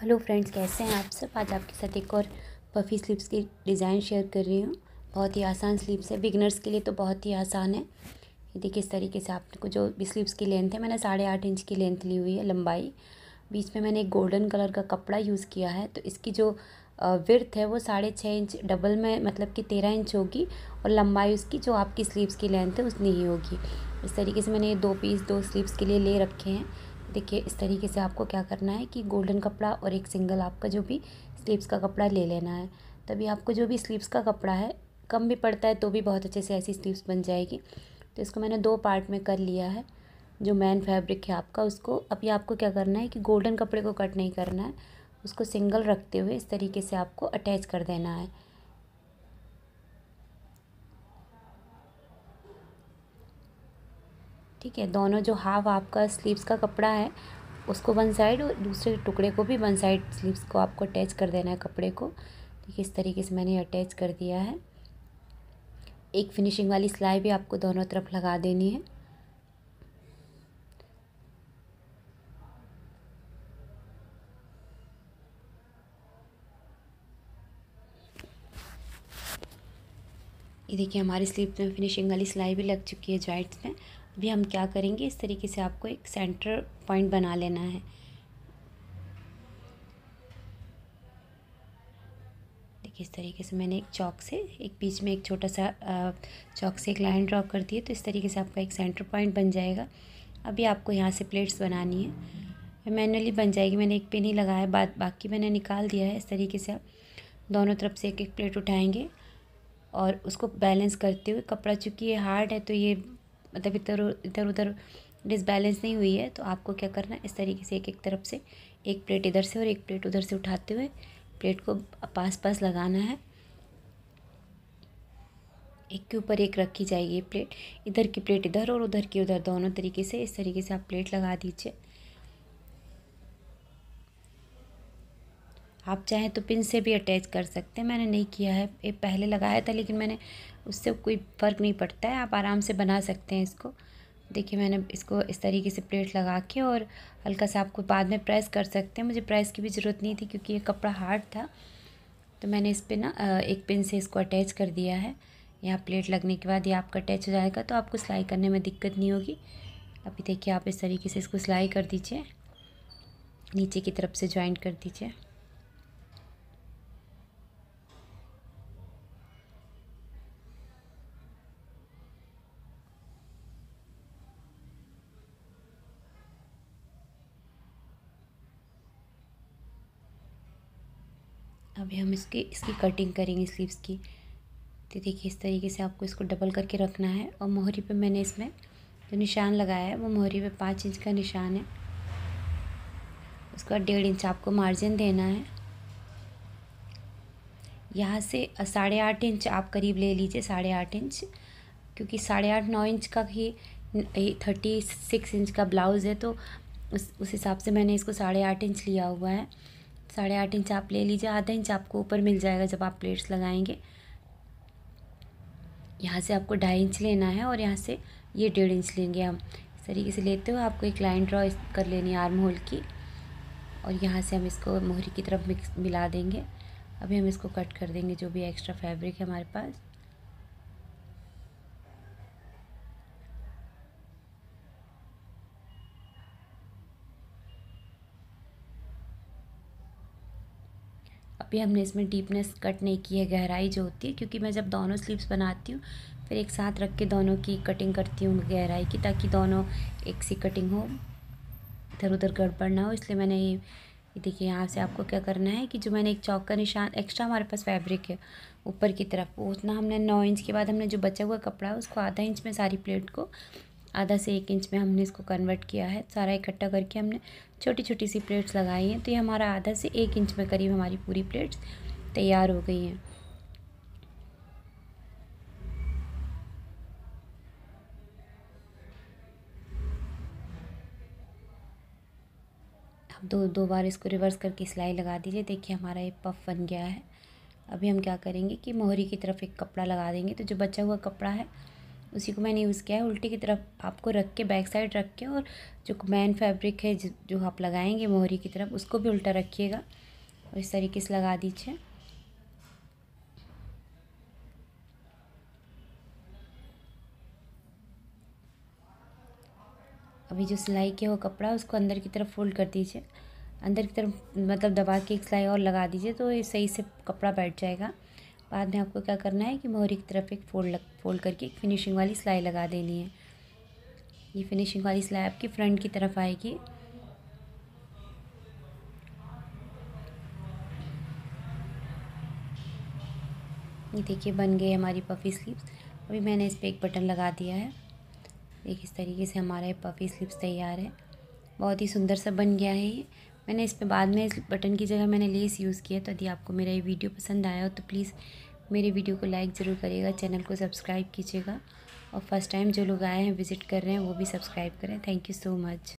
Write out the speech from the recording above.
hello friends कैसे हैं आप सब आज आपके साथ एक और पफ़ी स्लीव्स की डिज़ाइन शेयर कर रही हूँ बहुत ही आसान स्लीव्स है बिगनर्स के लिए तो बहुत ही आसान है ये देखिए इस तरीके से आपको जो जो स्लीव्स की लेंथ है मैंने साढ़े आठ इंच की लेंथ ली हुई है लंबाई बीच में मैंने एक गोल्डन कलर का कपड़ा यूज़ किया है तो इसकी जो विर्थ है वो साढ़े छः इंच डबल में मतलब कि तेरह इंच होगी और लंबाई उसकी जो आपकी स्लीव्स की लेंथ है उतनी ही होगी इस तरीके से मैंने ये दो पीस दो स्लीव्स के लिए ले रखे हैं देखिए इस तरीके से आपको क्या करना है कि गोल्डन कपड़ा और एक सिंगल आपका जो भी स्लीव्स का कपड़ा ले लेना है तभी आपको जो भी स्लीव्स का कपड़ा है कम भी पड़ता है तो भी बहुत अच्छे से ऐसी स्लीव्स बन जाएगी तो इसको मैंने दो पार्ट में कर लिया है जो मेन फैब्रिक है आपका उसको अभी आपको क्या करना है कि गोल्डन कपड़े को कट नहीं करना है उसको सिंगल रखते हुए इस तरीके से आपको अटैच कर देना है ठीक है दोनों जो हाफ आपका स्लीव्स का कपड़ा है उसको वन साइड और दूसरे टुकड़े को भी वन साइड स्लीव्स को आपको अटैच कर देना है कपड़े को ठीक है इस तरीके से मैंने अटैच कर दिया है एक फिनिशिंग वाली सिलाई भी आपको दोनों तरफ लगा देनी है ये देखिए हमारी स्लीव में फिनिशिंग वाली सिलाई भी लग चुकी है जॉइंट्स में अभी हम क्या करेंगे इस तरीके से आपको एक सेंटर पॉइंट बना लेना है देखिए इस तरीके से मैंने एक चौक से एक बीच में एक छोटा सा चौक से एक लाइन ड्रॉ कर दी है तो इस तरीके से आपका एक सेंटर पॉइंट बन जाएगा अभी आपको यहाँ से प्लेट्स बनानी है मैनुअली बन जाएगी मैंने एक पे नहीं लगाया बाद बाकी मैंने निकाल दिया है इस तरीके से आप दोनों तरफ से एक एक प्लेट उठाएंगे और उसको बैलेंस करते हुए कपड़ा चूँकि ये हार्ड है तो ये मतलब इधर इधर उधर डिसबैलेंस नहीं हुई है तो आपको क्या करना है इस तरीके से एक एक तरफ से एक प्लेट इधर से और एक प्लेट उधर से उठाते हुए प्लेट को पास पास लगाना है एक के ऊपर एक रखी जाएगी प्लेट इधर की प्लेट इधर और उधर की उधर दोनों तरीके से इस तरीके से आप प्लेट लगा दीजिए आप चाहें तो पिन से भी अटैच कर सकते हैं मैंने नहीं किया है ये पहले लगाया था लेकिन मैंने उससे कोई फ़र्क नहीं पड़ता है आप आराम से बना सकते हैं इसको देखिए मैंने इसको इस तरीके से प्लेट लगा के और हल्का सा आपको बाद में प्रेस कर सकते हैं मुझे प्रेस की भी ज़रूरत नहीं थी क्योंकि ये कपड़ा हार्ड था तो मैंने इस पर ना एक पिन से इसको अटैच कर दिया है यहाँ प्लेट लगने के बाद ये आपका अटैच हो जाएगा तो आपको सिलाई करने में दिक्कत नहीं होगी अभी देखिए आप इस तरीके से इसको सिलाई कर दीजिए नीचे की तरफ से ज्वाइंट कर दीजिए अभी हम इसकी इसकी कटिंग करेंगे स्लीव्स की तो देखिए इस तरीके से आपको इसको डबल करके रखना है और मोहरी पे मैंने इसमें जो निशान लगाया है वो मोहरी पे पाँच इंच का निशान है उसका डेढ़ इंच आपको मार्जिन देना है यहाँ से साढ़े आठ इंच आप करीब ले लीजिए साढ़े आठ इंच क्योंकि साढ़े आठ नौ इंच का ही थर्टी सिक्स इंच का ब्लाउज़ है तो उस उस हिसाब से मैंने इसको साढ़े आठ इंच लिया हुआ है साढ़े आठ इंच आप ले लीजिए आधा इंच आपको ऊपर मिल जाएगा जब आप प्लेट्स लगाएंगे यहाँ से आपको ढाई इंच लेना है और यहाँ से ये डेढ़ इंच लेंगे हम इस तरीके से लेते हुए आपको एक लाइन ड्रॉ कर लेनी है आर्म होल की और यहाँ से हम इसको मोहरी की तरफ मिक्स मिला देंगे अभी हम इसको कट कर देंगे जो भी एक्स्ट्रा फैब्रिक है हमारे पास अभी हमने इसमें डीपनेस कट नहीं की है गहराई जो होती है क्योंकि मैं जब दोनों स्लीव्स बनाती हूँ फिर एक साथ रख के दोनों की कटिंग करती हूँ गहराई की ताकि दोनों एक सी कटिंग हो इधर उधर गड़बड़ ना हो इसलिए मैंने ये देखिए यहाँ से आपको क्या करना है कि जो मैंने एक चौक का निशान एक्स्ट्रा हमारे पास फैब्रिक है ऊपर की तरफ उतना हमने नौ इंच के बाद हमने जो बचा हुआ कपड़ा है उसको आधा इंच में सारी प्लेट को आधा से एक इंच में हमने इसको कन्वर्ट किया है सारा इकट्ठा करके हमने छोटी छोटी सी प्लेट्स लगाई हैं तो ये हमारा आधा से एक इंच में करीब हमारी पूरी प्लेट्स तैयार हो गई हैं अब दो दो बार इसको रिवर्स करके सिलाई लगा दीजिए देखिए हमारा ये पफ बन गया है अभी हम क्या करेंगे कि मोहरी की तरफ एक कपड़ा लगा देंगे तो जो बचा हुआ कपड़ा है उसी को मैंने यूज़ किया है उल्टी की तरफ आपको रख के बैक साइड रख के और जो मैन फैब्रिक है जो आप लगाएंगे मोहरी की तरफ उसको भी उल्टा रखिएगा और इस तरीके से लगा दीजिए अभी जो सिलाई किया हुआ कपड़ा उसको अंदर की तरफ फोल्ड कर दीजिए अंदर की तरफ मतलब दबा के एक सिलाई और लगा दीजिए तो ये सही से कपड़ा बैठ जाएगा बाद में आपको क्या करना है कि मोहरी की तरफ एक फोल्ड लग फोल्ड करके एक फिनिशिंग वाली सिलाई लगा देनी है ये फिनिशिंग वाली सिलाई आपकी फ्रंट की तरफ आएगी ये देखिए बन गई हमारी पफ़ी स्लीव्स अभी मैंने इस पर एक बटन लगा दिया है देखिए इस तरीके से हमारा ये पफ़ी स्लीव्स तैयार है बहुत ही सुंदर सा बन गया है ये मैंने इस पर बाद में इस बटन की जगह मैंने लेस यूज़ किया तो यदि आपको मेरा ये वीडियो पसंद आया हो तो प्लीज़ मेरे वीडियो को लाइक ज़रूर करिएगा चैनल को सब्सक्राइब कीजिएगा और फर्स्ट टाइम जो लोग आए हैं विज़िट कर रहे हैं वो भी सब्सक्राइब करें थैंक यू सो मच